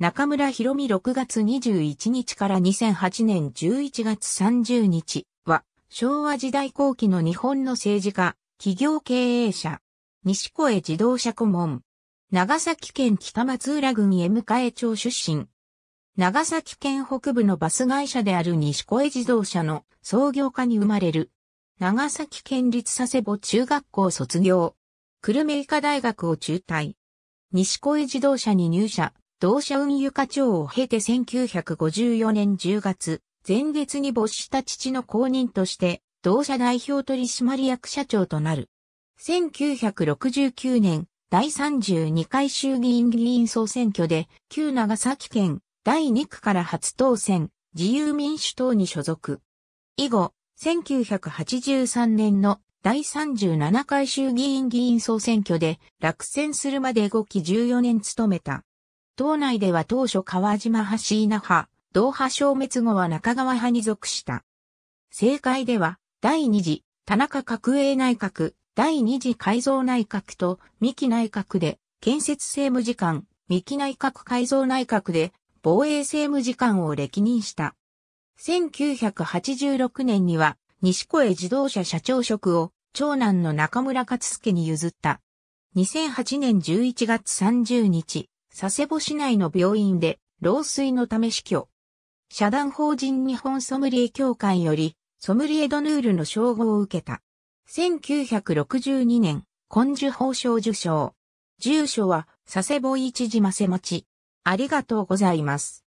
中村博美6月21日から2008年11月30日は、昭和時代後期の日本の政治家、企業経営者、西小江自動車顧問、長崎県北松浦郡へ迎町出身、長崎県北部のバス会社である西小江自動車の創業家に生まれる、長崎県立佐世保中学校卒業、久留米医科大学を中退、西小江自動車に入社、同社運輸課長を経て1954年10月、前月に没した父の後任として、同社代表取締役社長となる。1969年、第32回衆議院議員総選挙で、旧長崎県第2区から初当選、自由民主党に所属。以後、1983年の第37回衆議院議員総選挙で落選するまで5期14年務めた。党内では当初川島派椎名派、同派消滅後は中川派に属した。政界では、第二次、田中角栄内閣、第二次改造内閣と、三木内閣で、建設政務次官、三木内閣改造内閣で、防衛政務次官を歴任した。1986年には、西小江自動車社長職を、長男の中村勝助に譲った。2008年11月30日、佐世保市内の病院で、老衰のため死去。社団法人日本ソムリエ協会より、ソムリエドヌールの称号を受けた。1962年、根樹法賞受賞。住所は、佐世保市島瀬町。ありがとうございます。